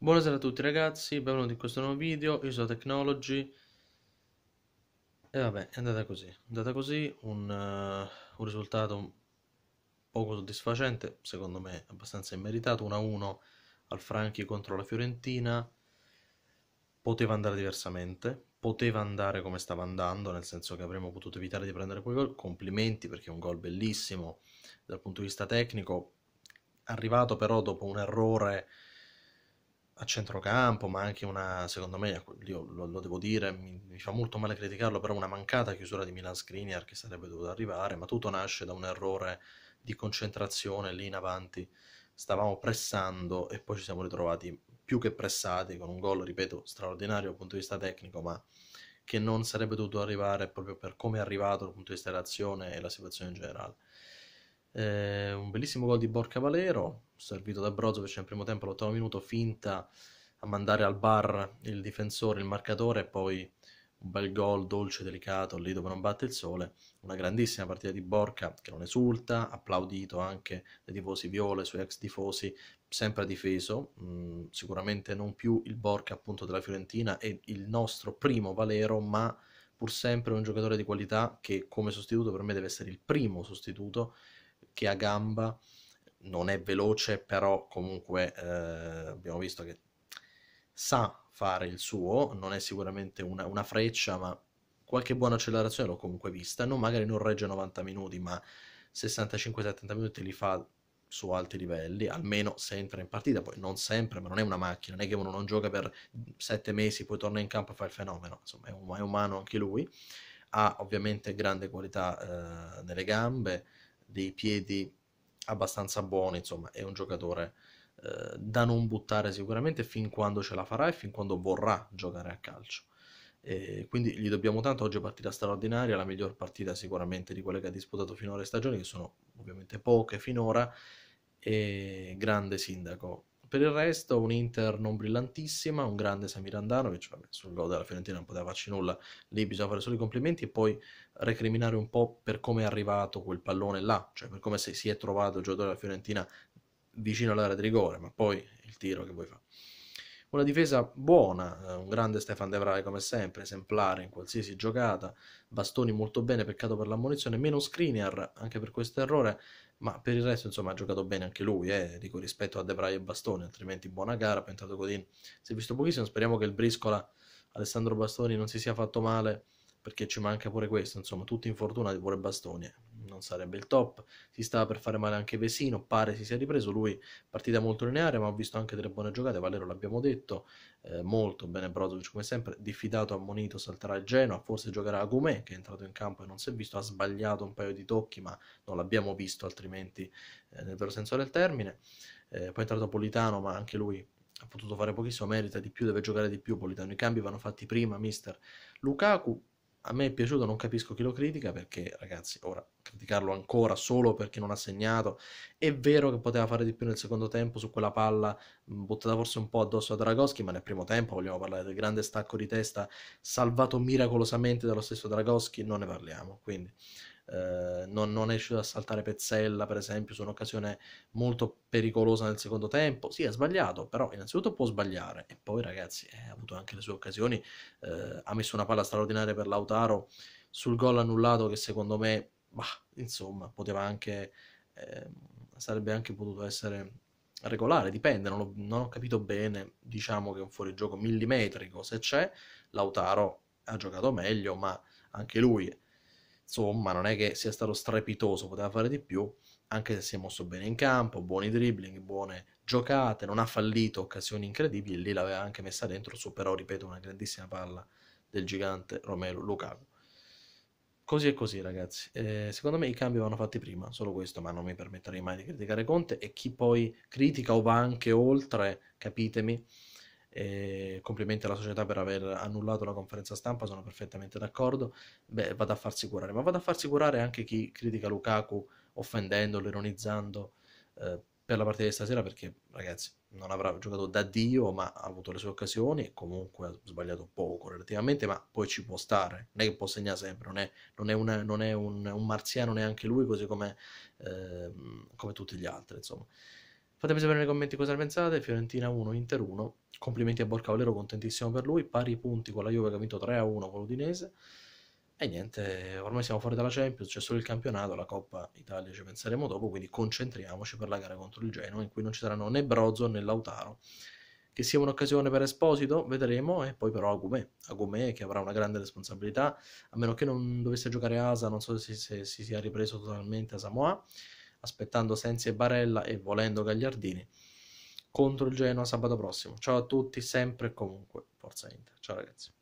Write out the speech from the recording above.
Buonasera a tutti ragazzi, benvenuti in questo nuovo video, io sono Technology e vabbè è andata così, è andata così, un, uh, un risultato poco soddisfacente, secondo me abbastanza immeritato, 1-1 al Franchi contro la Fiorentina, poteva andare diversamente, poteva andare come stava andando, nel senso che avremmo potuto evitare di prendere quel gol, complimenti perché è un gol bellissimo dal punto di vista tecnico, arrivato però dopo un errore a centrocampo, ma anche una, secondo me, io lo, lo devo dire, mi, mi, fa molto male criticarlo, però una mancata chiusura di Milan Skriniar che sarebbe dovuta arrivare, ma tutto nasce da un errore di concentrazione lì in avanti. Stavamo pressando e poi ci siamo ritrovati più che pressati con un gol, ripeto, straordinario dal punto di vista tecnico, ma che non sarebbe dovuto arrivare proprio per come è arrivato dal punto di vista dell'azione e la situazione in generale. Eh, un bellissimo gol di Borca Valero, servito da Brozovic nel primo tempo all'ottavo minuto, finta a mandare al bar il difensore, il marcatore, e poi un bel gol dolce, delicato, lì dove non batte il sole. Una grandissima partita di Borca che non esulta, applaudito anche dai tifosi viole, suoi ex tifosi, sempre difeso, mh, mm, sicuramente non più il Borca appunto della Fiorentina e il nostro primo Valero, ma pur sempre un giocatore di qualità che come sostituto per me deve essere il primo sostituto che ha gamba, non è veloce, però comunque eh, abbiamo visto che sa fare il suo, non è sicuramente una, una freccia, ma qualche buona accelerazione l'ho comunque vista, non, magari non regge 90 minuti, ma 65-70 minuti li fa su alti livelli, almeno se entra in partita, poi non sempre, ma non è una macchina, non è che uno non gioca per 7 mesi, poi torna in campo e fa il fenomeno, insomma è, un, è umano anche lui, ha ovviamente grande qualità eh, nelle gambe, dei piedi abbastanza buoni, insomma è un giocatore eh, da non buttare sicuramente fin quando ce la farà e fin quando vorrà giocare a calcio. E quindi gli dobbiamo tanto, oggi è partita straordinaria, la miglior partita sicuramente di quelle che ha disputato finora le stagioni, che sono ovviamente poche finora, e grande sindaco, per il resto un Inter non brillantissima, un grande Samirandanovic, vabbè, sul gol della Fiorentina non poteva farci nulla, lì bisogna fare solo i complimenti e poi recriminare un po' per come è arrivato quel pallone là, cioè per come si è trovato il giocatore della Fiorentina vicino all'area di rigore, ma poi il tiro che vuoi fare. Una difesa buona, eh, un grande Stefan De Vrij come sempre, esemplare in qualsiasi giocata, Bastoni molto bene, peccato per l'ammunizione, meno Skriniar anche per questo errore, ma per il resto insomma ha giocato bene anche lui, eh, dico rispetto a De Vrij e Bastoni, altrimenti buona gara, Pentato Godin si è visto pochissimo, speriamo che il briscola Alessandro Bastoni non si sia fatto male perché ci manca pure questo, insomma, tutti infortunati pure Bastoni. Eh non sarebbe il top. Si stava per fare male anche Vesino, pare si sia ripreso lui, partita molto lineare, ma ho visto anche delle buone giocate, Valero l'abbiamo detto, eh, molto bene Brozovic come sempre, diffidato, ammonito, salterà il Genoa, forse giocherà a Goumet che è entrato in campo e non si è visto, ha sbagliato un paio di tocchi, ma non l'abbiamo visto altrimenti eh, nel vero senso del termine. Eh, poi è entrato Politano, ma anche lui ha potuto fare pochissimo, merita di più, deve giocare di più Politano, i cambi vanno fatti prima, mister Lukaku a me è piaciuto, non capisco chi lo critica perché ragazzi, ora criticarlo ancora solo perché non ha segnato, è vero che poteva fare di più nel secondo tempo su quella palla buttata forse un po' addosso a Dragoschi, ma nel primo tempo vogliamo parlare del grande stacco di testa salvato miracolosamente dallo stesso Dragoschi, non ne parliamo, quindi eh, non, è riuscito a saltare Pezzella per esempio su un'occasione molto pericolosa nel secondo tempo sì ha sbagliato però innanzitutto può sbagliare e poi ragazzi eh, ha avuto anche le sue occasioni eh, ha messo una palla straordinaria per Lautaro sul gol annullato che secondo me bah, insomma poteva anche ehm, sarebbe anche potuto essere regolare, dipende, non ho, non ho, capito bene, diciamo che è un fuorigioco millimetrico, se c'è, Lautaro ha giocato meglio, ma anche lui insomma non è che sia stato strepitoso, poteva fare di più, anche se si è mosso bene in campo, buoni dribbling, buone giocate, non ha fallito occasioni incredibili, lì l'aveva anche messa dentro su però, ripeto, una grandissima palla del gigante Romelu Lukaku. Così e così ragazzi, eh, secondo me i cambi vanno fatti prima, solo questo, ma non mi permetterei mai di criticare Conte e chi poi critica o va anche oltre, capitemi, eh, complimenti alla società per aver annullato la conferenza stampa, sono perfettamente d'accordo, beh, vado a farsi curare, ma vado a farsi curare anche chi critica Lukaku offendendolo, ironizzando eh, per la partita di stasera perché ragazzi non avrà giocato da Dio ma ha avuto le sue occasioni e comunque ha sbagliato poco relativamente ma poi ci può stare non è che può segnare sempre non è, non è, una, non è un, un, marziano neanche lui così come, eh, come tutti gli altri insomma Fatemi sapere nei commenti cosa ne pensate, Fiorentina 1, Inter 1, complimenti a Borca Borcaolero, contentissimo per lui, pari punti con la Juve che ha vinto 3-1 con l'Udinese, e niente, ormai siamo fuori dalla Champions, c'è solo il campionato, la Coppa Italia ci penseremo dopo, quindi concentriamoci per la gara contro il Genoa, in cui non ci saranno né Brozzo né Lautaro, che sia un'occasione per Esposito, vedremo, e poi però Agumè, Agumè che avrà una grande responsabilità, a meno che non dovesse giocare Asa, non so se, se si sia ripreso totalmente a Samoa, aspettando Sensi e Barella e volendo Gagliardini contro il Genoa sabato prossimo. Ciao a tutti, sempre e comunque, forza Inter. Ciao ragazzi.